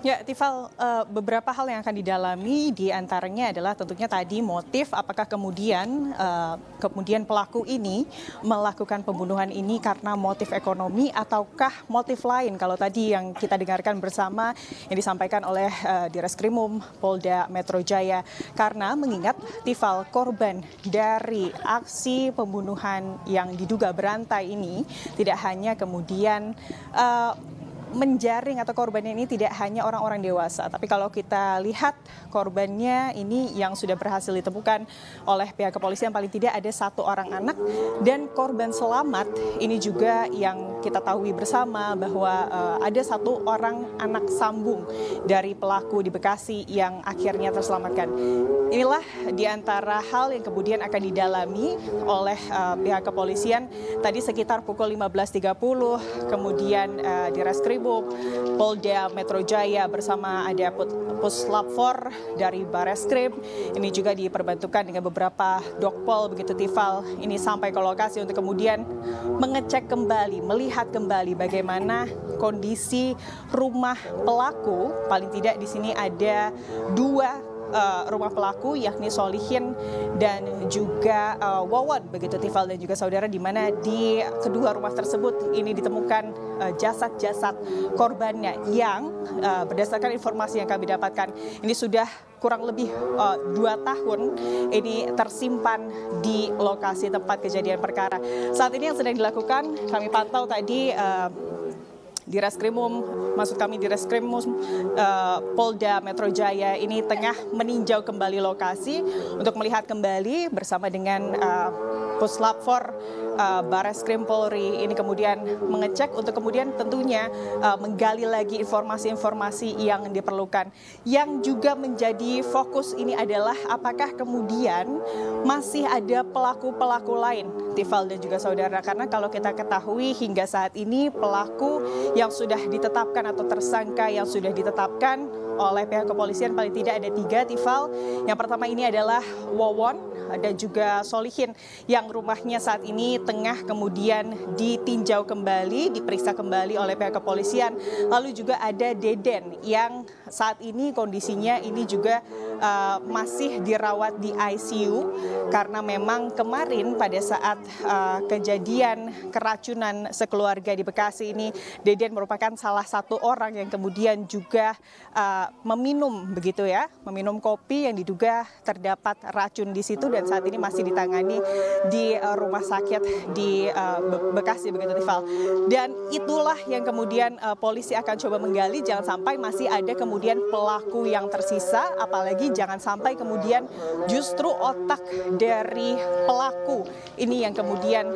Ya, Tifal, eh, beberapa hal yang akan didalami diantaranya adalah tentunya tadi motif apakah kemudian eh, kemudian pelaku ini melakukan pembunuhan ini karena motif ekonomi ataukah motif lain? Kalau tadi yang kita dengarkan bersama yang disampaikan oleh eh, Direskrimum Polda Metro Jaya karena mengingat Tifal korban dari aksi pembunuhan yang diduga berantai ini tidak hanya kemudian menjaring atau korbannya ini tidak hanya orang-orang dewasa, tapi kalau kita lihat korbannya ini yang sudah berhasil ditemukan oleh pihak kepolisian paling tidak ada satu orang anak dan korban selamat ini juga yang kita tahu bersama bahwa uh, ada satu orang anak sambung dari pelaku di Bekasi yang akhirnya terselamatkan. Inilah diantara hal yang kemudian akan didalami oleh uh, pihak kepolisian tadi sekitar pukul 15.30 kemudian uh, eh, di reskrim Brimob, Polda Metro Jaya bersama ada Puslap 4 dari Bareskrim. Ini juga diperbantukan dengan beberapa dokpol begitu Tifal ini sampai ke lokasi untuk kemudian mengecek kembali, melihat kembali bagaimana kondisi rumah pelaku. Paling tidak di sini ada dua Eh, rumah pelaku yakni Solihin dan juga uh, Wawan begitu Tifal dan juga saudara di mana di kedua rumah tersebut ini ditemukan eh, jasad-jasad uh, korbannya yang uh, berdasarkan informasi yang kami dapatkan ini sudah kurang lebih uh, dua tahun ini tersimpan di lokasi tempat kejadian perkara. Saat ini yang sedang dilakukan kami pantau tadi uh, di Reskrimum, maksud kami di Reskrimum uh, Polda Metro Jaya ini tengah meninjau kembali lokasi untuk melihat kembali bersama dengan uh, Puslap 4 uh, Bares Krim Polri ini kemudian mengecek untuk kemudian tentunya uh, menggali lagi informasi-informasi yang diperlukan. Yang juga menjadi fokus ini adalah apakah kemudian masih ada pelaku-pelaku lain, Tifal dan juga saudara. Karena kalau kita ketahui hingga saat ini pelaku yang sudah ditetapkan atau tersangka yang sudah ditetapkan oleh pihak kepolisian paling tidak ada tiga Tifal. Yang pertama ini adalah Wawon dan juga Solihin yang rumahnya saat ini tengah kemudian ditinjau kembali, diperiksa kembali oleh pihak kepolisian. Lalu juga ada Deden yang saat ini kondisinya ini juga uh, masih dirawat di ICU karena memang kemarin pada saat uh, kejadian keracunan sekeluarga di Bekasi ini Deden merupakan salah satu orang yang kemudian juga uh, meminum begitu ya, meminum kopi yang diduga terdapat racun di situ dan saat ini masih ditangani di eh, rumah sakit di eh, Bekasi begitu Tifal. Dan itulah yang kemudian eh, polisi akan coba menggali jangan sampai masih ada kemudian pelaku yang tersisa apalagi jangan sampai kemudian justru otak dari pelaku ini yang kemudian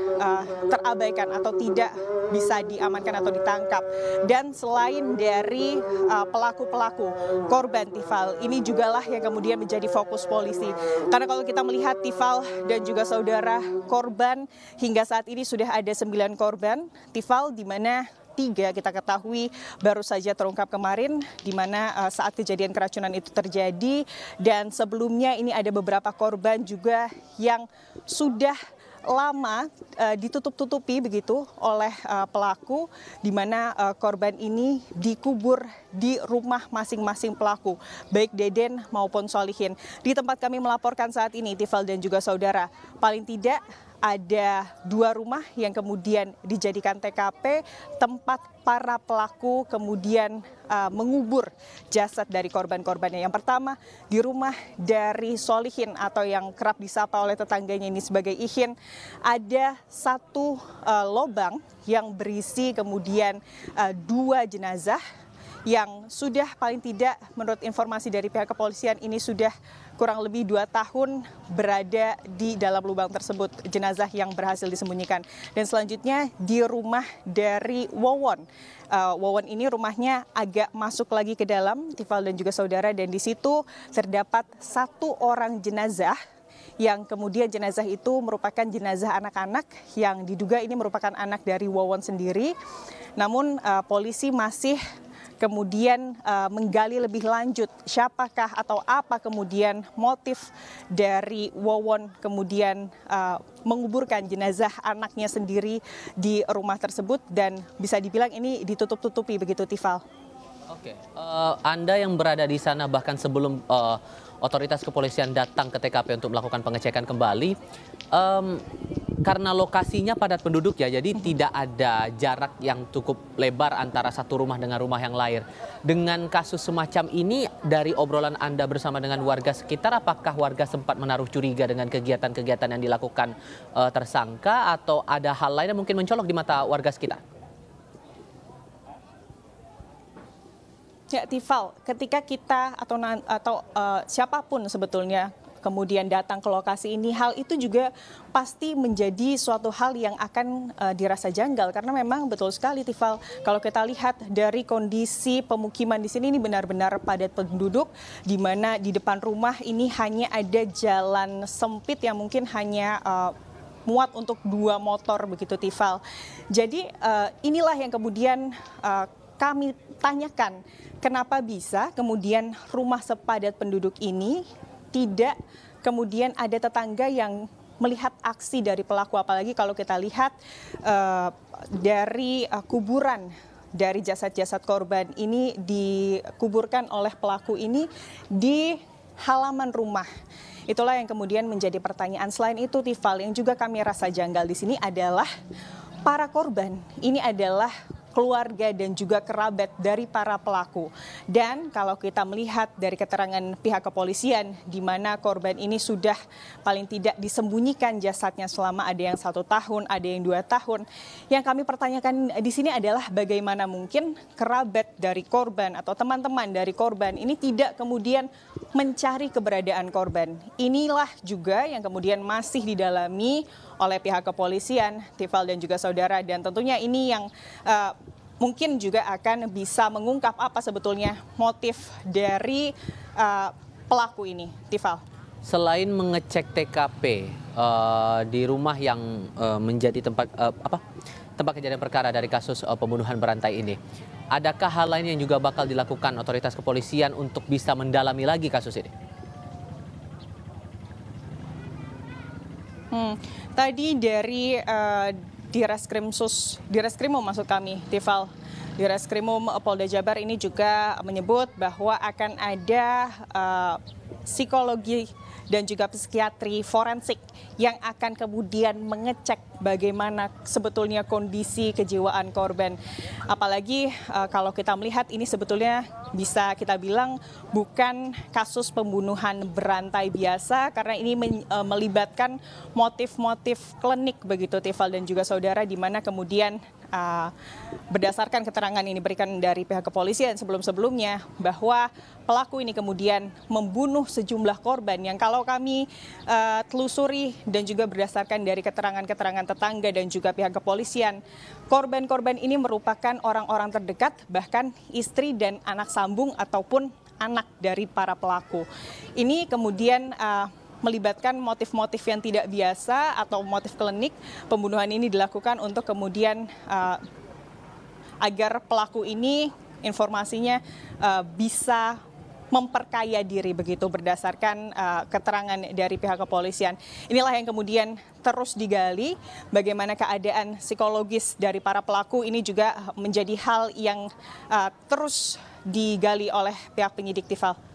terabaikan atau tidak bisa diamankan atau ditangkap. Dan selain dari pelaku-pelaku uh, pelaku -pelaku, korban Tifal. Ini jugalah yang kemudian menjadi fokus polisi. Karena kalau kita melihat Tifal dan juga saudara korban hingga saat ini sudah ada sembilan korban Tifal di mana tiga kita ketahui baru saja terungkap kemarin di mana uh, saat kejadian keracunan itu terjadi dan sebelumnya ini ada beberapa korban juga yang sudah lama uh, ditutup-tutupi begitu oleh uh, pelaku di mana uh, korban ini dikubur di rumah masing-masing pelaku, baik Deden maupun Solihin. Di tempat kami melaporkan saat ini, Tifal dan juga saudara, paling tidak ada dua rumah yang kemudian dijadikan TKP tempat para pelaku kemudian uh, mengubur jasad dari korban-korbannya. Yang pertama di rumah dari Solihin atau yang kerap disapa oleh tetangganya ini sebagai Ihin, ada satu uh, eh, lobang yang berisi kemudian uh, dua jenazah yang sudah paling tidak menurut informasi dari pihak kepolisian ini sudah kurang lebih dua tahun berada di dalam lubang tersebut jenazah yang berhasil disembunyikan. Dan selanjutnya di rumah dari Wowon Uh, eh, Wowon ini rumahnya agak masuk lagi ke dalam, Tifal dan juga saudara, dan di situ terdapat satu orang jenazah yang kemudian jenazah itu merupakan jenazah anak-anak yang diduga ini merupakan anak dari Wawon sendiri. Namun eh, polisi masih kemudian eh, menggali lebih lanjut siapakah atau apa kemudian motif dari wawon kemudian eh, menguburkan jenazah anaknya sendiri di rumah tersebut dan bisa dibilang ini ditutup-tutupi begitu Tifal. Oke, uh, Anda yang berada di sana bahkan sebelum uh, otoritas kepolisian datang ke TKP untuk melakukan pengecekan kembali. Um, karena lokasinya padat penduduk ya, jadi tidak ada jarak yang cukup lebar antara satu rumah dengan rumah yang lain. Dengan kasus semacam ini, dari obrolan Anda bersama dengan warga sekitar, apakah warga sempat menaruh curiga dengan kegiatan-kegiatan yang dilakukan uh, tersangka atau ada hal lain yang mungkin mencolok di mata warga sekitar? Tifal, ketika kita atau atau uh, siapapun sebetulnya kemudian datang ke lokasi ini hal itu juga pasti menjadi suatu hal yang akan uh, dirasa janggal karena memang betul sekali Tifal kalau kita lihat dari kondisi pemukiman di sini ini benar-benar padat penduduk di mana di depan rumah ini hanya ada jalan sempit yang mungkin hanya uh, muat untuk dua motor begitu Tifal. Jadi uh, inilah yang kemudian uh, kami tanyakan kenapa bisa kemudian rumah sepadat penduduk ini tidak kemudian ada tetangga yang melihat aksi dari pelaku apalagi kalau kita lihat uh, dari uh, kuburan dari jasad-jasad korban ini dikuburkan oleh pelaku ini di halaman rumah. Itulah yang kemudian menjadi pertanyaan. Selain itu, Tifal, yang juga kami rasa janggal di sini adalah para korban. Ini adalah keluarga dan juga kerabat dari para pelaku. Dan kalau kita melihat dari keterangan pihak kepolisian di mana korban ini sudah paling tidak disembunyikan jasadnya selama ada yang satu tahun, ada yang dua tahun. Yang kami pertanyakan di sini adalah bagaimana mungkin kerabat dari korban atau teman-teman dari korban ini tidak kemudian mencari keberadaan korban. Inilah juga yang kemudian masih didalami oleh pihak kepolisian, Tifal dan juga saudara. Dan tentunya ini yang uh, mungkin juga akan bisa mengungkap apa sebetulnya motif dari uh, pelaku ini, Tifal. Selain mengecek TKP uh, eh, di rumah yang uh, menjadi tempat uh, apa tempat kejadian perkara dari kasus uh, pembunuhan berantai ini, adakah hal lain yang juga bakal dilakukan otoritas kepolisian untuk bisa mendalami lagi kasus ini? Hmm, tadi dari uh, di Reskrim Sus, di Reskrimum maksud kami, Tifal di Reskrimum Polda Jabar ini juga menyebut bahwa akan ada uh, psikologi dan juga psikiatri forensik yang akan kemudian mengecek bagaimana sebetulnya kondisi kejiwaan korban. Apalagi uh, kalau kita melihat ini sebetulnya bisa kita bilang bukan kasus pembunuhan berantai biasa karena ini men, uh, melibatkan motif-motif klinik begitu Tifal dan juga saudara di mana kemudian uh, berdasarkan keterangan ini diberikan dari pihak kepolisian sebelum-sebelumnya bahwa pelaku ini kemudian membunuh sejumlah korban yang kalau kami uh, telusuri dan juga berdasarkan dari keterangan-keterangan tetangga dan juga pihak kepolisian, korban-korban ini merupakan orang-orang terdekat bahkan istri dan anak sambung ataupun anak dari para pelaku. Ini kemudian uh, melibatkan motif-motif yang tidak biasa atau motif klinik. Pembunuhan ini dilakukan untuk kemudian uh, agar pelaku ini informasinya uh, bisa memperkaya diri begitu berdasarkan uh, keterangan dari pihak kepolisian. Inilah yang kemudian terus digali bagaimana keadaan psikologis dari para pelaku ini juga menjadi hal yang uh, terus digali oleh pihak penyidik Tifal.